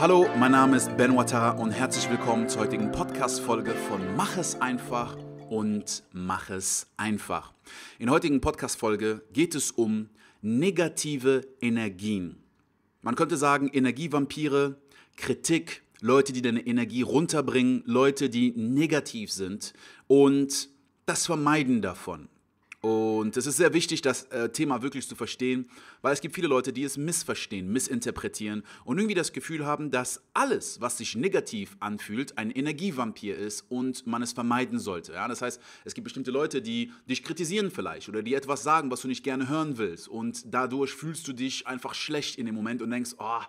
Hallo, mein Name ist Ben Ouattara und herzlich willkommen zur heutigen Podcast-Folge von Mach es einfach und Mach es einfach. In der heutigen Podcast-Folge geht es um negative Energien. Man könnte sagen, Energievampire, Kritik, Leute, die deine Energie runterbringen, Leute, die negativ sind und das Vermeiden davon. Und es ist sehr wichtig, das äh, Thema wirklich zu verstehen, weil es gibt viele Leute, die es missverstehen, missinterpretieren und irgendwie das Gefühl haben, dass alles, was sich negativ anfühlt, ein Energievampir ist und man es vermeiden sollte. Ja? Das heißt, es gibt bestimmte Leute, die dich kritisieren vielleicht oder die etwas sagen, was du nicht gerne hören willst. Und dadurch fühlst du dich einfach schlecht in dem Moment und denkst, oh,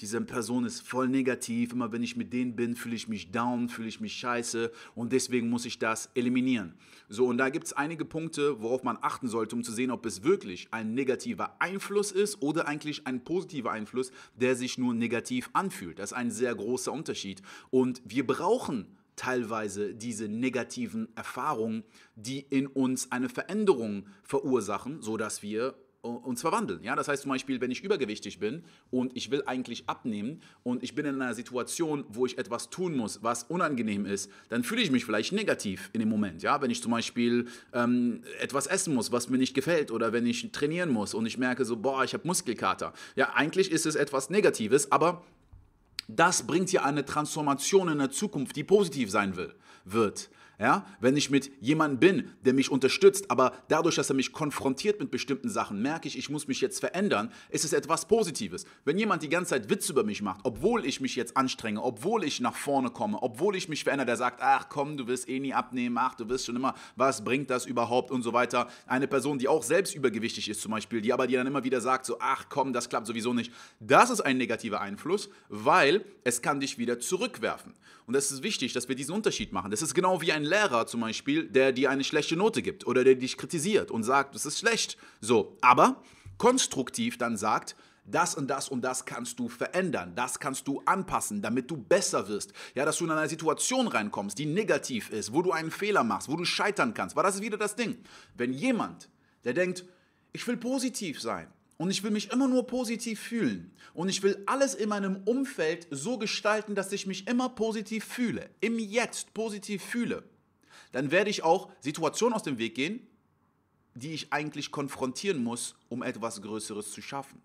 diese Person ist voll negativ. Immer wenn ich mit denen bin, fühle ich mich down, fühle ich mich scheiße und deswegen muss ich das eliminieren. So, und da gibt es einige Punkte, worauf worauf man achten sollte, um zu sehen, ob es wirklich ein negativer Einfluss ist oder eigentlich ein positiver Einfluss, der sich nur negativ anfühlt. Das ist ein sehr großer Unterschied. Und wir brauchen teilweise diese negativen Erfahrungen, die in uns eine Veränderung verursachen, sodass wir uns verwandeln. Ja, das heißt zum Beispiel, wenn ich übergewichtig bin und ich will eigentlich abnehmen und ich bin in einer Situation, wo ich etwas tun muss, was unangenehm ist, dann fühle ich mich vielleicht negativ in dem Moment. Ja, wenn ich zum Beispiel ähm, etwas essen muss, was mir nicht gefällt oder wenn ich trainieren muss und ich merke so, boah, ich habe Muskelkater. Ja, eigentlich ist es etwas Negatives, aber das bringt ja eine Transformation in der Zukunft, die positiv sein will, wird. Ja? Wenn ich mit jemandem bin, der mich unterstützt, aber dadurch, dass er mich konfrontiert mit bestimmten Sachen, merke ich, ich muss mich jetzt verändern, ist es etwas Positives. Wenn jemand die ganze Zeit Witz über mich macht, obwohl ich mich jetzt anstrenge, obwohl ich nach vorne komme, obwohl ich mich verändere, der sagt, ach komm, du wirst eh nie abnehmen, ach, du wirst schon immer, was bringt das überhaupt und so weiter. Eine Person, die auch selbst übergewichtig ist zum Beispiel, die aber dir dann immer wieder sagt, so, ach komm, das klappt sowieso nicht. Das ist ein negativer Einfluss, weil es kann dich wieder zurückwerfen. Und es ist wichtig, dass wir diesen Unterschied machen. Das ist genau wie ein Lehrer zum Beispiel, der dir eine schlechte Note gibt oder der dich kritisiert und sagt, das ist schlecht. So, aber konstruktiv dann sagt, das und das und das kannst du verändern, das kannst du anpassen, damit du besser wirst. Ja, dass du in eine Situation reinkommst, die negativ ist, wo du einen Fehler machst, wo du scheitern kannst. Weil das ist wieder das Ding. Wenn jemand, der denkt, ich will positiv sein und ich will mich immer nur positiv fühlen und ich will alles in meinem Umfeld so gestalten, dass ich mich immer positiv fühle, im Jetzt positiv fühle, dann werde ich auch Situationen aus dem Weg gehen, die ich eigentlich konfrontieren muss, um etwas Größeres zu schaffen.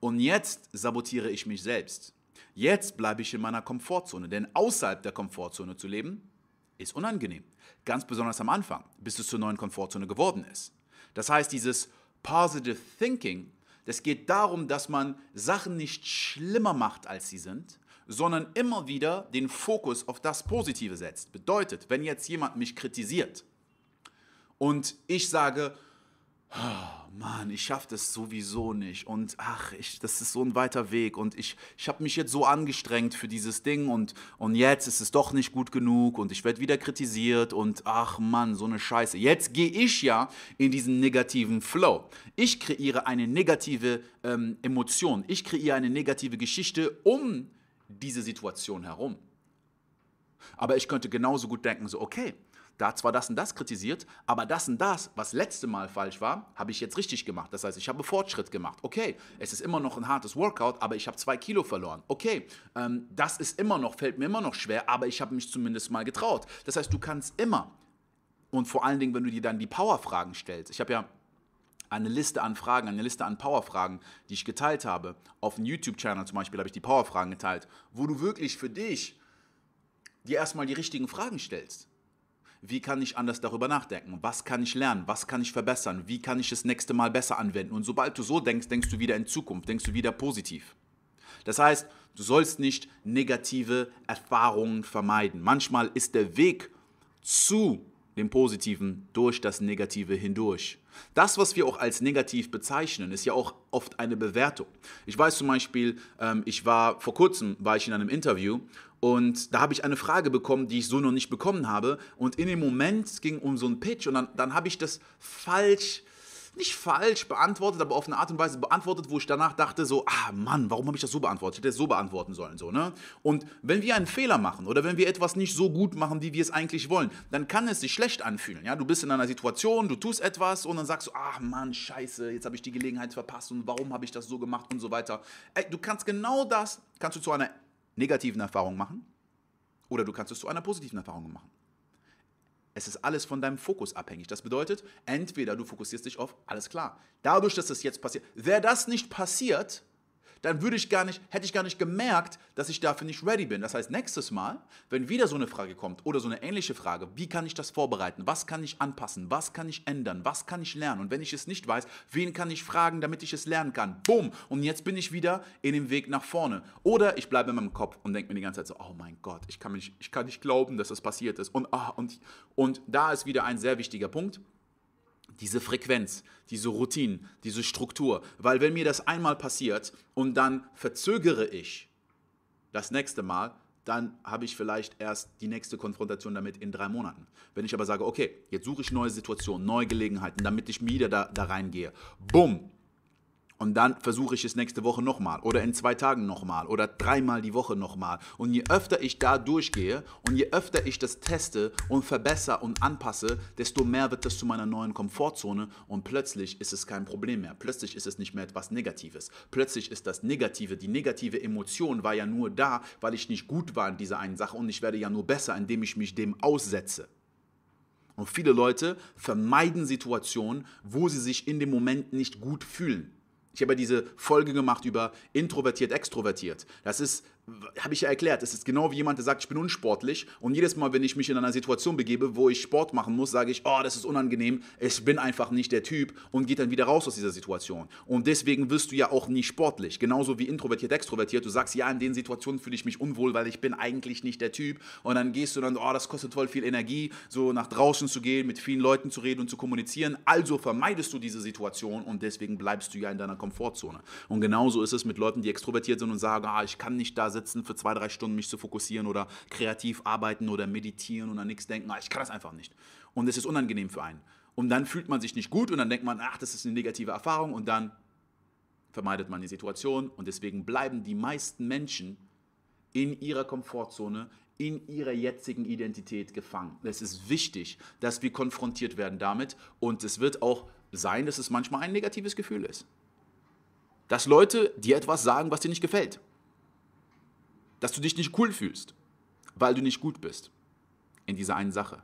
Und jetzt sabotiere ich mich selbst. Jetzt bleibe ich in meiner Komfortzone, denn außerhalb der Komfortzone zu leben, ist unangenehm. Ganz besonders am Anfang, bis es zur neuen Komfortzone geworden ist. Das heißt, dieses Positive Thinking, das geht darum, dass man Sachen nicht schlimmer macht, als sie sind, sondern immer wieder den Fokus auf das Positive setzt. Bedeutet, wenn jetzt jemand mich kritisiert und ich sage, oh Mann, ich schaffe das sowieso nicht und ach, ich, das ist so ein weiter Weg und ich, ich habe mich jetzt so angestrengt für dieses Ding und, und jetzt ist es doch nicht gut genug und ich werde wieder kritisiert und ach Mann, so eine Scheiße. Jetzt gehe ich ja in diesen negativen Flow. Ich kreiere eine negative ähm, Emotion, ich kreiere eine negative Geschichte, um diese Situation herum. Aber ich könnte genauso gut denken, so, okay, da hat zwar das und das kritisiert, aber das und das, was letzte Mal falsch war, habe ich jetzt richtig gemacht. Das heißt, ich habe Fortschritt gemacht. Okay, es ist immer noch ein hartes Workout, aber ich habe zwei Kilo verloren. Okay, ähm, das ist immer noch, fällt mir immer noch schwer, aber ich habe mich zumindest mal getraut. Das heißt, du kannst immer und vor allen Dingen, wenn du dir dann die Power-Fragen stellst. Ich habe ja eine Liste an Fragen, eine Liste an Powerfragen, die ich geteilt habe. Auf dem YouTube-Channel zum Beispiel habe ich die Powerfragen geteilt, wo du wirklich für dich dir erstmal die richtigen Fragen stellst. Wie kann ich anders darüber nachdenken? Was kann ich lernen? Was kann ich verbessern? Wie kann ich das nächste Mal besser anwenden? Und sobald du so denkst, denkst du wieder in Zukunft, denkst du wieder positiv. Das heißt, du sollst nicht negative Erfahrungen vermeiden. Manchmal ist der Weg zu dem Positiven durch das Negative hindurch. Das, was wir auch als negativ bezeichnen, ist ja auch oft eine Bewertung. Ich weiß zum Beispiel, ähm, ich war vor kurzem war ich in einem Interview und da habe ich eine Frage bekommen, die ich so noch nicht bekommen habe. Und in dem Moment ging um so einen Pitch und dann, dann habe ich das falsch nicht falsch beantwortet, aber auf eine Art und Weise beantwortet, wo ich danach dachte, so, ah Mann, warum habe ich das so beantwortet? Ich hätte es so beantworten sollen, so, ne? Und wenn wir einen Fehler machen oder wenn wir etwas nicht so gut machen, wie wir es eigentlich wollen, dann kann es sich schlecht anfühlen, ja? Du bist in einer Situation, du tust etwas und dann sagst du, ah Mann, scheiße, jetzt habe ich die Gelegenheit verpasst und warum habe ich das so gemacht und so weiter. Ey, du kannst genau das, kannst du zu einer negativen Erfahrung machen oder du kannst es zu einer positiven Erfahrung machen. Es ist alles von deinem Fokus abhängig. Das bedeutet, entweder du fokussierst dich auf, alles klar, dadurch, dass das jetzt passiert. Wäre das nicht passiert, dann würde ich gar nicht, hätte ich gar nicht gemerkt, dass ich dafür nicht ready bin. Das heißt, nächstes Mal, wenn wieder so eine Frage kommt oder so eine ähnliche Frage, wie kann ich das vorbereiten? Was kann ich anpassen? Was kann ich ändern? Was kann ich lernen? Und wenn ich es nicht weiß, wen kann ich fragen, damit ich es lernen kann? Boom! Und jetzt bin ich wieder in dem Weg nach vorne. Oder ich bleibe in meinem Kopf und denke mir die ganze Zeit so, oh mein Gott, ich kann, mich, ich kann nicht glauben, dass das passiert ist. Und, ah, und, und da ist wieder ein sehr wichtiger Punkt diese Frequenz, diese Routine, diese Struktur. Weil wenn mir das einmal passiert und dann verzögere ich das nächste Mal, dann habe ich vielleicht erst die nächste Konfrontation damit in drei Monaten. Wenn ich aber sage, okay, jetzt suche ich neue Situationen, neue Gelegenheiten, damit ich wieder da, da reingehe, bumm, und dann versuche ich es nächste Woche nochmal oder in zwei Tagen nochmal oder dreimal die Woche nochmal. Und je öfter ich da durchgehe und je öfter ich das teste und verbessere und anpasse, desto mehr wird das zu meiner neuen Komfortzone und plötzlich ist es kein Problem mehr. Plötzlich ist es nicht mehr etwas Negatives. Plötzlich ist das Negative, die negative Emotion war ja nur da, weil ich nicht gut war in dieser einen Sache und ich werde ja nur besser, indem ich mich dem aussetze. Und viele Leute vermeiden Situationen, wo sie sich in dem Moment nicht gut fühlen. Ich habe ja diese Folge gemacht über introvertiert, extrovertiert. Das ist habe ich ja erklärt, es ist genau wie jemand, der sagt, ich bin unsportlich und jedes Mal, wenn ich mich in einer Situation begebe, wo ich Sport machen muss, sage ich, oh, das ist unangenehm, ich bin einfach nicht der Typ und geht dann wieder raus aus dieser Situation. Und deswegen wirst du ja auch nie sportlich, genauso wie introvertiert, extrovertiert, du sagst, ja, in den Situationen fühle ich mich unwohl, weil ich bin eigentlich nicht der Typ und dann gehst du dann, oh, das kostet voll viel Energie, so nach draußen zu gehen, mit vielen Leuten zu reden und zu kommunizieren, also vermeidest du diese Situation und deswegen bleibst du ja in deiner Komfortzone. Und genauso ist es mit Leuten, die extrovertiert sind und sagen, ah, ich kann nicht da sein, sitzen, für zwei, drei Stunden mich zu fokussieren oder kreativ arbeiten oder meditieren oder nichts denken. Ah, ich kann das einfach nicht. Und es ist unangenehm für einen. Und dann fühlt man sich nicht gut und dann denkt man, ach, das ist eine negative Erfahrung und dann vermeidet man die Situation. Und deswegen bleiben die meisten Menschen in ihrer Komfortzone, in ihrer jetzigen Identität gefangen. Es ist wichtig, dass wir konfrontiert werden damit und es wird auch sein, dass es manchmal ein negatives Gefühl ist. Dass Leute dir etwas sagen, was dir nicht gefällt dass du dich nicht cool fühlst, weil du nicht gut bist in dieser einen Sache.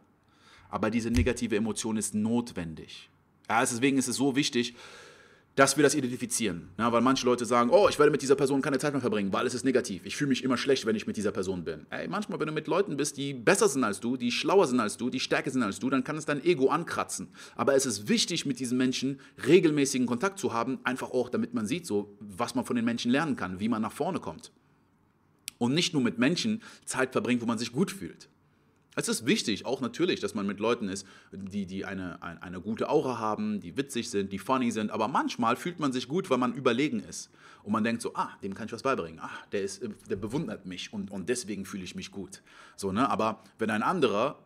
Aber diese negative Emotion ist notwendig. Ja, deswegen ist es so wichtig, dass wir das identifizieren. Ja, weil manche Leute sagen, oh, ich werde mit dieser Person keine Zeit mehr verbringen, weil es ist negativ. Ich fühle mich immer schlecht, wenn ich mit dieser Person bin. Ey, manchmal, wenn du mit Leuten bist, die besser sind als du, die schlauer sind als du, die stärker sind als du, dann kann es dein Ego ankratzen. Aber es ist wichtig, mit diesen Menschen regelmäßigen Kontakt zu haben, einfach auch, damit man sieht, so, was man von den Menschen lernen kann, wie man nach vorne kommt und nicht nur mit Menschen Zeit verbringt, wo man sich gut fühlt. Es ist wichtig, auch natürlich, dass man mit Leuten ist, die, die eine, eine, eine gute Aura haben, die witzig sind, die funny sind, aber manchmal fühlt man sich gut, weil man überlegen ist. Und man denkt so, ah, dem kann ich was beibringen, ah, der, ist, der bewundert mich und, und deswegen fühle ich mich gut. So, ne? Aber wenn ein anderer,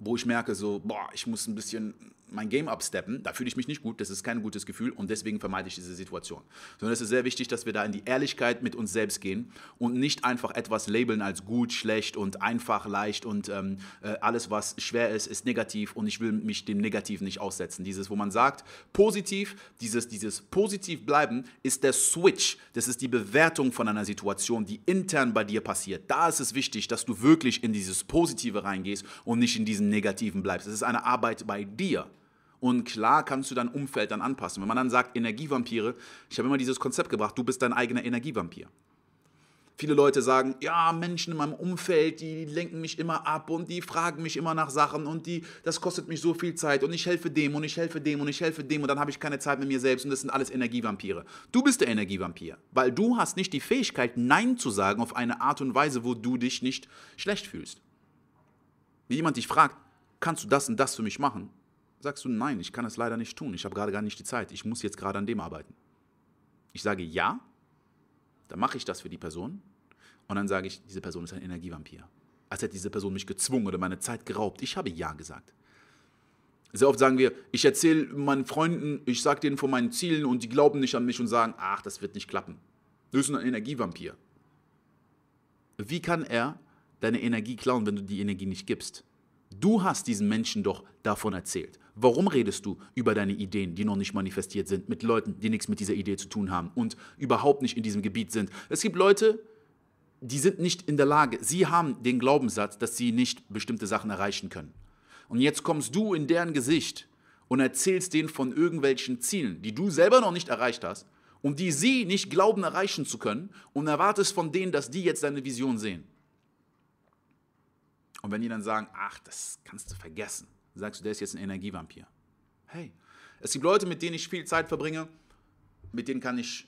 wo ich merke so, boah, ich muss ein bisschen mein Game upsteppen, da fühle ich mich nicht gut, das ist kein gutes Gefühl und deswegen vermeide ich diese Situation. Sondern es ist sehr wichtig, dass wir da in die Ehrlichkeit mit uns selbst gehen und nicht einfach etwas labeln als gut, schlecht und einfach, leicht und ähm, äh, alles, was schwer ist, ist negativ und ich will mich dem Negativen nicht aussetzen. Dieses, wo man sagt, positiv, dieses, dieses positiv bleiben ist der Switch, das ist die Bewertung von einer Situation, die intern bei dir passiert. Da ist es wichtig, dass du wirklich in dieses Positive reingehst und nicht in diesen Negativen bleibst. Es ist eine Arbeit bei dir. Und klar kannst du dein Umfeld dann anpassen. Wenn man dann sagt, Energievampire, ich habe immer dieses Konzept gebracht, du bist dein eigener Energievampir. Viele Leute sagen, ja, Menschen in meinem Umfeld, die lenken mich immer ab und die fragen mich immer nach Sachen und die, das kostet mich so viel Zeit und ich helfe dem und ich helfe dem und ich helfe dem und dann habe ich keine Zeit mit mir selbst und das sind alles Energievampire. Du bist der Energievampir, weil du hast nicht die Fähigkeit, Nein zu sagen auf eine Art und Weise, wo du dich nicht schlecht fühlst. Wie jemand dich fragt, kannst du das und das für mich machen? Sagst du, nein, ich kann das leider nicht tun. Ich habe gerade gar nicht die Zeit. Ich muss jetzt gerade an dem arbeiten. Ich sage ja, dann mache ich das für die Person. Und dann sage ich, diese Person ist ein Energievampir. Als hätte diese Person mich gezwungen oder meine Zeit geraubt. Ich habe ja gesagt. Sehr oft sagen wir, ich erzähle meinen Freunden, ich sage denen von meinen Zielen und die glauben nicht an mich und sagen, ach, das wird nicht klappen. Du bist ein Energievampir. Wie kann er deine Energie klauen, wenn du die Energie nicht gibst? Du hast diesen Menschen doch davon erzählt. Warum redest du über deine Ideen, die noch nicht manifestiert sind, mit Leuten, die nichts mit dieser Idee zu tun haben und überhaupt nicht in diesem Gebiet sind? Es gibt Leute, die sind nicht in der Lage, sie haben den Glaubenssatz, dass sie nicht bestimmte Sachen erreichen können. Und jetzt kommst du in deren Gesicht und erzählst denen von irgendwelchen Zielen, die du selber noch nicht erreicht hast und die sie nicht glauben erreichen zu können und erwartest von denen, dass die jetzt deine Vision sehen. Und wenn die dann sagen, ach, das kannst du vergessen, sagst du, der ist jetzt ein Energievampir. Hey, es gibt Leute, mit denen ich viel Zeit verbringe, mit denen kann ich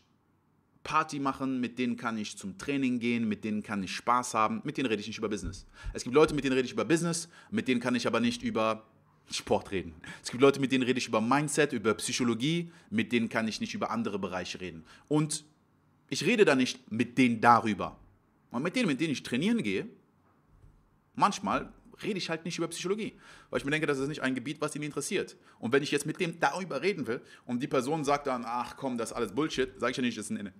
Party machen, mit denen kann ich zum Training gehen, mit denen kann ich Spaß haben, mit denen rede ich nicht über Business. Es gibt Leute, mit denen rede ich über Business, mit denen kann ich aber nicht über Sport reden. Es gibt Leute, mit denen rede ich über Mindset, über Psychologie, mit denen kann ich nicht über andere Bereiche reden. Und ich rede da nicht mit denen darüber. Und mit denen, mit denen ich trainieren gehe, manchmal rede ich halt nicht über Psychologie, weil ich mir denke, das ist nicht ein Gebiet, was ihn interessiert. Und wenn ich jetzt mit dem darüber reden will und die Person sagt dann, ach komm, das ist alles Bullshit, sage ich ja nicht, das ist ein,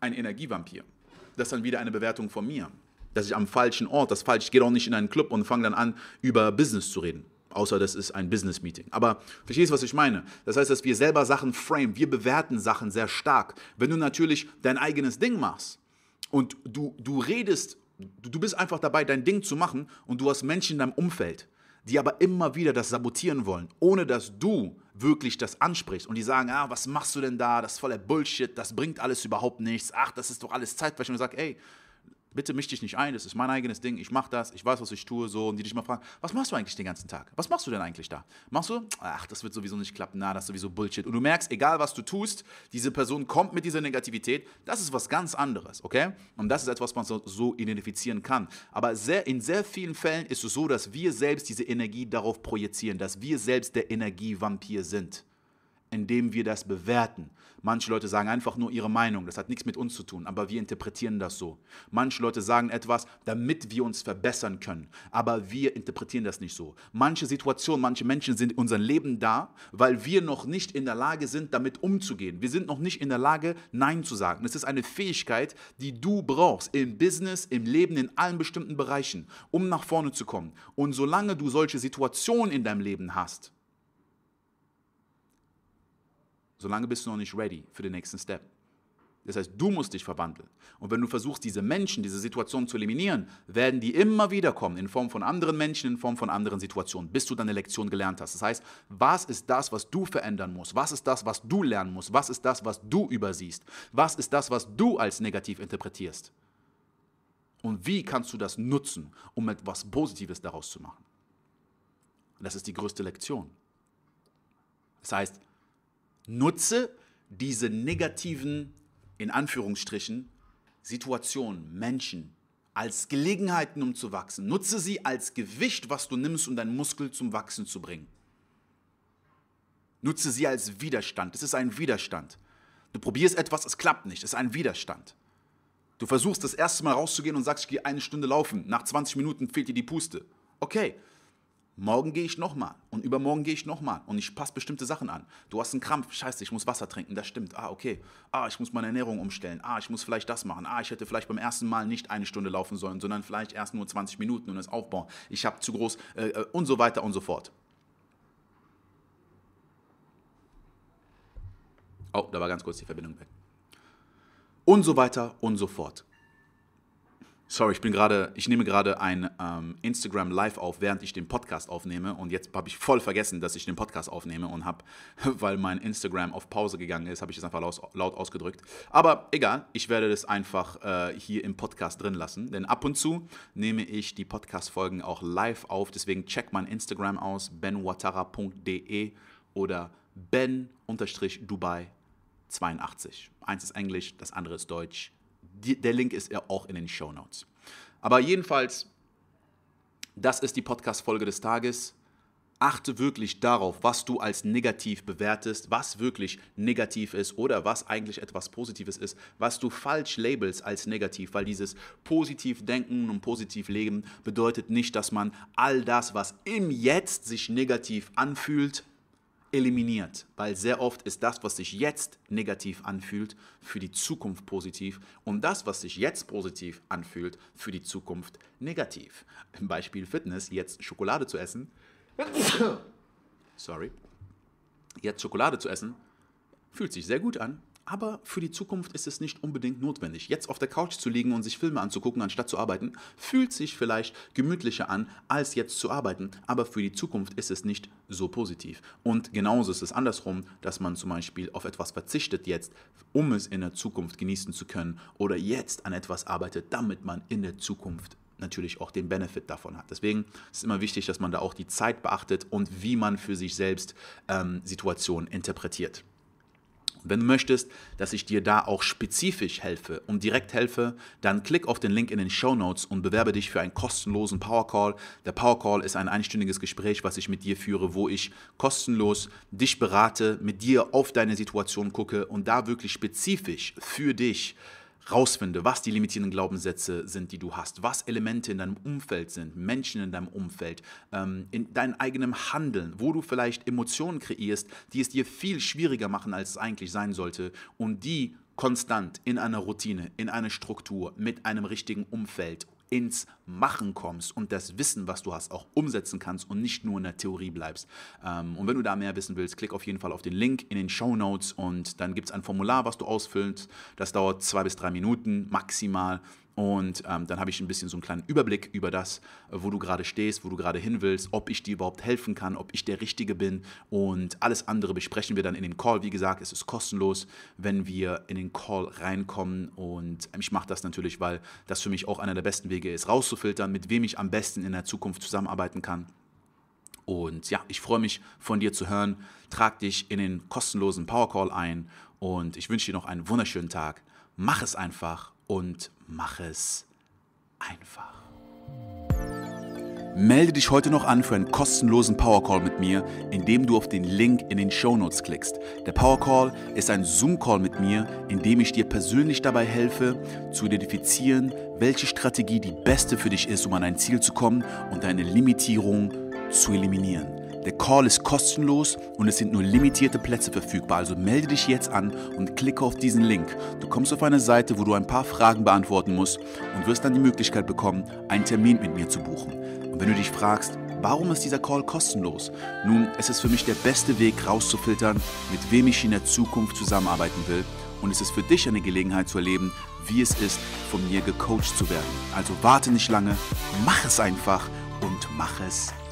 ein Energievampir. Das ist dann wieder eine Bewertung von mir, dass ich am falschen Ort, das falsch, ich gehe auch nicht in einen Club und fange dann an, über Business zu reden außer das ist ein Business-Meeting. Aber verstehst du, was ich meine? Das heißt, dass wir selber Sachen frame, wir bewerten Sachen sehr stark. Wenn du natürlich dein eigenes Ding machst und du, du redest Du bist einfach dabei, dein Ding zu machen und du hast Menschen in deinem Umfeld, die aber immer wieder das sabotieren wollen, ohne dass du wirklich das ansprichst. Und die sagen, ah, was machst du denn da? Das ist voller Bullshit, das bringt alles überhaupt nichts. Ach, das ist doch alles Zeitverschwendung. Und du sagst, ey, Bitte misch dich nicht ein, das ist mein eigenes Ding, ich mache das, ich weiß, was ich tue, so. Und die dich mal fragen, was machst du eigentlich den ganzen Tag? Was machst du denn eigentlich da? Machst du, ach, das wird sowieso nicht klappen, na, das ist sowieso Bullshit. Und du merkst, egal was du tust, diese Person kommt mit dieser Negativität, das ist was ganz anderes, okay? Und das ist etwas, was man so, so identifizieren kann. Aber sehr, in sehr vielen Fällen ist es so, dass wir selbst diese Energie darauf projizieren, dass wir selbst der Energievampir sind indem wir das bewerten. Manche Leute sagen einfach nur ihre Meinung, das hat nichts mit uns zu tun, aber wir interpretieren das so. Manche Leute sagen etwas, damit wir uns verbessern können, aber wir interpretieren das nicht so. Manche Situationen, manche Menschen sind in unserem Leben da, weil wir noch nicht in der Lage sind, damit umzugehen. Wir sind noch nicht in der Lage, Nein zu sagen. Es ist eine Fähigkeit, die du brauchst im Business, im Leben, in allen bestimmten Bereichen, um nach vorne zu kommen. Und solange du solche Situationen in deinem Leben hast, Solange bist du noch nicht ready für den nächsten Step. Das heißt, du musst dich verwandeln. Und wenn du versuchst, diese Menschen, diese Situation zu eliminieren, werden die immer wieder kommen, in Form von anderen Menschen, in Form von anderen Situationen, bis du deine Lektion gelernt hast. Das heißt, was ist das, was du verändern musst? Was ist das, was du lernen musst? Was ist das, was du übersiehst? Was ist das, was du als negativ interpretierst? Und wie kannst du das nutzen, um etwas Positives daraus zu machen? das ist die größte Lektion. Das heißt, Nutze diese negativen, in Anführungsstrichen, Situationen, Menschen als Gelegenheiten, um zu wachsen. Nutze sie als Gewicht, was du nimmst, um deinen Muskel zum Wachsen zu bringen. Nutze sie als Widerstand. Es ist ein Widerstand. Du probierst etwas, es klappt nicht. Es ist ein Widerstand. Du versuchst das erste Mal rauszugehen und sagst, ich gehe eine Stunde laufen. Nach 20 Minuten fehlt dir die Puste. Okay, Morgen gehe ich nochmal und übermorgen gehe ich nochmal und ich passe bestimmte Sachen an. Du hast einen Krampf, scheiße, ich muss Wasser trinken, das stimmt. Ah, okay. Ah, ich muss meine Ernährung umstellen. Ah, ich muss vielleicht das machen. Ah, ich hätte vielleicht beim ersten Mal nicht eine Stunde laufen sollen, sondern vielleicht erst nur 20 Minuten und das aufbauen. Ich habe zu groß äh, äh, und so weiter und so fort. Oh, da war ganz kurz die Verbindung weg. Und so weiter und so fort. Sorry, ich bin gerade, ich nehme gerade ein ähm, Instagram Live auf, während ich den Podcast aufnehme. Und jetzt habe ich voll vergessen, dass ich den Podcast aufnehme und habe, weil mein Instagram auf Pause gegangen ist, habe ich das einfach laut, laut, ausgedrückt. Aber egal, ich werde das einfach äh, hier im Podcast drin lassen. Denn ab und zu nehme ich die Podcast-Folgen auch live auf. Deswegen check mein Instagram aus, benwatara.de oder ben-dubai82. Eins ist Englisch, das andere ist Deutsch die, der Link ist ja auch in den Show Notes. Aber jedenfalls, das ist die Podcast-Folge des Tages. Achte wirklich darauf, was du als negativ bewertest, was wirklich negativ ist oder was eigentlich etwas Positives ist, was du falsch labelst als negativ, weil dieses positiv denken und positiv leben bedeutet nicht, dass man all das, was im Jetzt sich negativ anfühlt, eliminiert, weil sehr oft ist das, was sich jetzt negativ anfühlt, für die Zukunft positiv und das, was sich jetzt positiv anfühlt, für die Zukunft negativ. Im Beispiel Fitness, jetzt Schokolade zu essen. Sorry. Jetzt Schokolade zu essen, fühlt sich sehr gut an, aber für die Zukunft ist es nicht unbedingt notwendig. Jetzt auf der Couch zu liegen und sich Filme anzugucken, anstatt zu arbeiten, fühlt sich vielleicht gemütlicher an, als jetzt zu arbeiten. Aber für die Zukunft ist es nicht so positiv. Und genauso ist es andersrum, dass man zum Beispiel auf etwas verzichtet jetzt, um es in der Zukunft genießen zu können. Oder jetzt an etwas arbeitet, damit man in der Zukunft natürlich auch den Benefit davon hat. Deswegen ist es immer wichtig, dass man da auch die Zeit beachtet und wie man für sich selbst ähm, Situationen interpretiert. Wenn du möchtest, dass ich dir da auch spezifisch helfe und direkt helfe, dann klick auf den Link in den Show Notes und bewerbe dich für einen kostenlosen Power Call. Der Power Call ist ein einstündiges Gespräch, was ich mit dir führe, wo ich kostenlos dich berate, mit dir auf deine Situation gucke und da wirklich spezifisch für dich rausfinde, was die limitierenden Glaubenssätze sind, die du hast, was Elemente in deinem Umfeld sind, Menschen in deinem Umfeld, ähm, in deinem eigenen Handeln, wo du vielleicht Emotionen kreierst, die es dir viel schwieriger machen, als es eigentlich sein sollte und die konstant in einer Routine, in einer Struktur, mit einem richtigen Umfeld ins Machen kommst und das Wissen, was du hast, auch umsetzen kannst und nicht nur in der Theorie bleibst. Ähm, und wenn du da mehr wissen willst, klick auf jeden Fall auf den Link in den Show Notes und dann gibt es ein Formular, was du ausfüllst. Das dauert zwei bis drei Minuten maximal. Und ähm, dann habe ich ein bisschen so einen kleinen Überblick über das, äh, wo du gerade stehst, wo du gerade hin willst, ob ich dir überhaupt helfen kann, ob ich der Richtige bin. Und alles andere besprechen wir dann in dem Call. Wie gesagt, es ist kostenlos, wenn wir in den Call reinkommen. Und ähm, ich mache das natürlich, weil das für mich auch einer der besten Wege ist, rauszufiltern, mit wem ich am besten in der Zukunft zusammenarbeiten kann. Und ja, ich freue mich von dir zu hören. Trag dich in den kostenlosen Power Call ein und ich wünsche dir noch einen wunderschönen Tag. Mach es einfach und mach es einfach. Melde dich heute noch an für einen kostenlosen Powercall mit mir, indem du auf den Link in den Shownotes klickst. Der Powercall ist ein Zoom-Call mit mir, in dem ich dir persönlich dabei helfe, zu identifizieren, welche Strategie die beste für dich ist, um an ein Ziel zu kommen und deine Limitierung zu eliminieren. Der Call ist kostenlos und es sind nur limitierte Plätze verfügbar, also melde dich jetzt an und klicke auf diesen Link. Du kommst auf eine Seite, wo du ein paar Fragen beantworten musst und wirst dann die Möglichkeit bekommen, einen Termin mit mir zu buchen. Und wenn du dich fragst, warum ist dieser Call kostenlos? Nun, es ist für mich der beste Weg rauszufiltern, mit wem ich in der Zukunft zusammenarbeiten will und es ist für dich eine Gelegenheit zu erleben, wie es ist, von mir gecoacht zu werden. Also warte nicht lange, mach es einfach und mach es